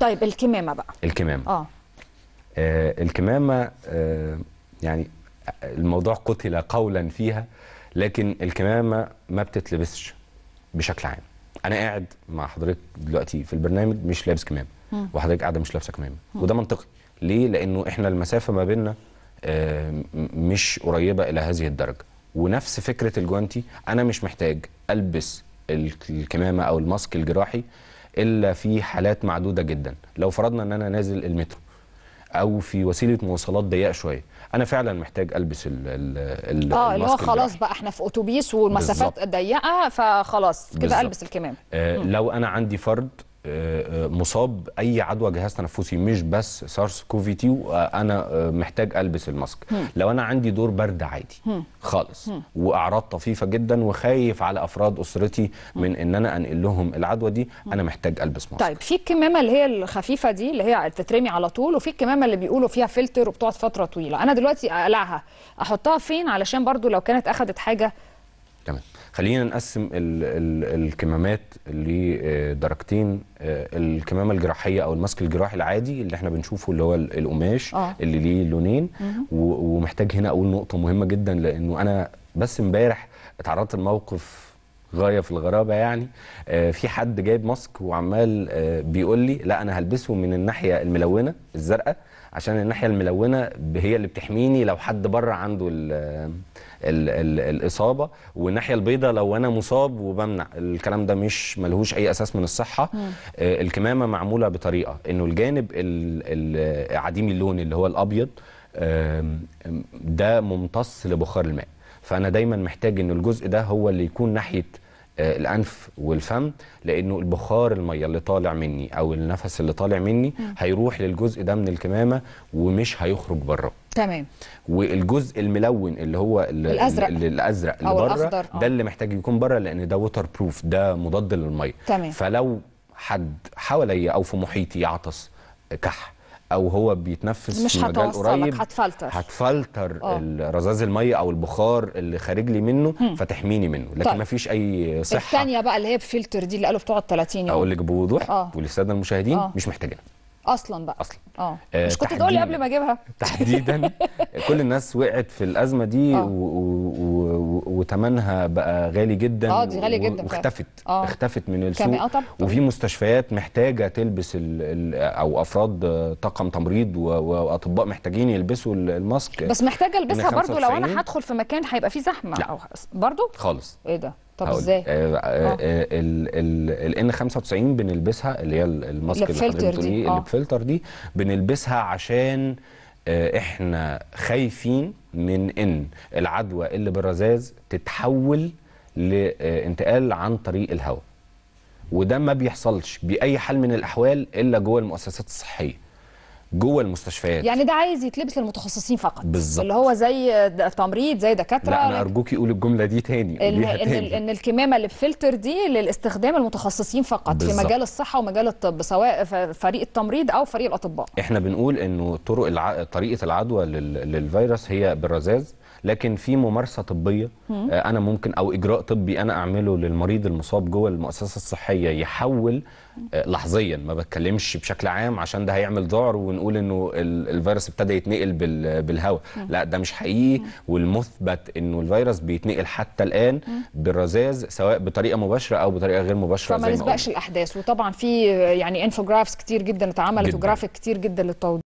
طيب الكمامه بقى الكمامه اه, آه الكمامه آه يعني الموضوع قتل قولا فيها لكن الكمامه ما بتتلبسش بشكل عام انا قاعد مع حضرتك دلوقتي في البرنامج مش لابس كمامه وحضرتك قاعده مش لابسه كمامه وده منطقي ليه لانه احنا المسافه ما بيننا آه، مش قريبه الى هذه الدرجه ونفس فكره الجوانتي انا مش محتاج البس الكمامه او الماسك الجراحي الا في حالات معدوده جدا لو فرضنا ان انا نازل المترو او في وسيله مواصلات ضيقه شويه انا فعلا محتاج البس ال ال اه اللي هو خلاص بقى احنا في اتوبيس والمسافات ضيقه فخلاص كده البس الكمام آه لو انا عندي فرد مصاب اي عدوى جهاز تنفسي مش بس سارس كوفي 2 انا محتاج البس الماسك لو انا عندي دور برد عادي خالص واعراض طفيفه جدا وخايف على افراد اسرتي من ان انا انقل لهم العدوى دي انا محتاج البس ماسك طيب في الكمامه اللي هي الخفيفه دي اللي هي تترمي على طول وفي الكمامه اللي بيقولوا فيها فلتر وبتقعد فتره طويله انا دلوقتي اقلعها احطها فين علشان برضو لو كانت اخذت حاجه تمام خلينا نقسم الـ الـ الكمامات لدرجتين آه، الكمامه الجراحيه او الماسك الجراحي العادي اللي احنا بنشوفه اللي هو القماش آه. اللي ليه لونين ومحتاج هنا اقول نقطه مهمه جدا لانه انا بس امبارح اتعرضت لموقف غايه في الغرابه يعني آه، في حد جايب ماسك وعمال آه، بيقول لي لا انا هلبسه من الناحيه الملونه الزرقاء عشان الناحيه الملونه هي اللي بتحميني لو حد بره عنده الـ آه، الـ الـ الاصابه والناحيه البيضاء لو انا مصاب وبمنع الكلام ده مش ملهوش اي اساس من الصحه مم. الكمامه معموله بطريقه انه الجانب عديم اللون اللي هو الابيض ده ممتص لبخار الماء فانا دايما محتاج ان الجزء ده هو اللي يكون ناحيه آه، الانف والفم لانه البخار الميه اللي طالع مني او النفس اللي طالع مني هيروح للجزء ده من الكمامه ومش هيخرج بره تمام والجزء الملون اللي هو الازرق اللي الازرق اللي بره ده آه. اللي محتاج يكون بره لان ده ووتر بروف ده مضاد للميه تمام فلو حد حواليا او في محيطي يعطس كح او هو بيتنفس مش في مجال قريب هتفلتر هتفلتر آه. رذاذ الميه او البخار اللي خارج لي منه مم. فتحميني منه لكن طيب. ما فيش اي صحه الثانيه بقى اللي هي بفلتر دي اللي قالوا بتقعد 30 يوم اقول لك بوضوح آه. وللساده المشاهدين أوه. مش محتاجينها اصلا بقى اصلا اه, آه، مش كنت تقول لي قبل ما اجيبها تحديدا كل الناس وقعت في الازمه دي آه. وثمنها بقى غالي جدا اه دي غاليه جدا واختفت آه. اختفت من السوق طب. وفي مستشفيات محتاجه تلبس ال ال او افراد طاقم تمريض واطباء محتاجين يلبسوا الماسك بس محتاجه البسها برضو لو انا هدخل في مكان هيبقى فيه زحمه لا. او برضو خالص ايه ده طب ازاي؟ آه، آه، آه. ال N 95 بنلبسها اللي هي الماسك اللي حضرتك بتقولي اللي بفلتر دي بنلبسها عشان احنا خايفين من ان العدوى اللي بالرذاذ تتحول لانتقال عن طريق الهواء وده ما بيحصلش باي حال من الاحوال الا جوه المؤسسات الصحيه جوه المستشفيات يعني ده عايز يتلبس للمتخصصين فقط بالظبط اللي هو زي تمريض زي دكاتره لا انا ارجوكي يقول الجمله دي تاني ان, تاني. إن الكمامه اللي بفلتر دي للاستخدام المتخصصين فقط بالزبط. في مجال الصحه ومجال الطب سواء فريق التمريض او فريق الاطباء احنا بنقول انه طرق الع... طريقه العدوى لل... للفيروس هي بالرذاذ لكن في ممارسه طبيه آه، انا ممكن او اجراء طبي انا اعمله للمريض المصاب جوه المؤسسه الصحيه يحول آه، لحظيا ما بتكلمش بشكل عام عشان ده هيعمل ذعر ون بنقول انه الفيروس ابتدى يتنقل بالهواء لا ده مش حقيقي والمثبت انه الفيروس بيتنقل حتى الان بالرذاذ سواء بطريقه مباشره او بطريقه غير مباشره فما نسبقش الاحداث وطبعا في يعني انفوجرافز كتير جدا اتعملت وجرافيك كتير جدا للتوضيح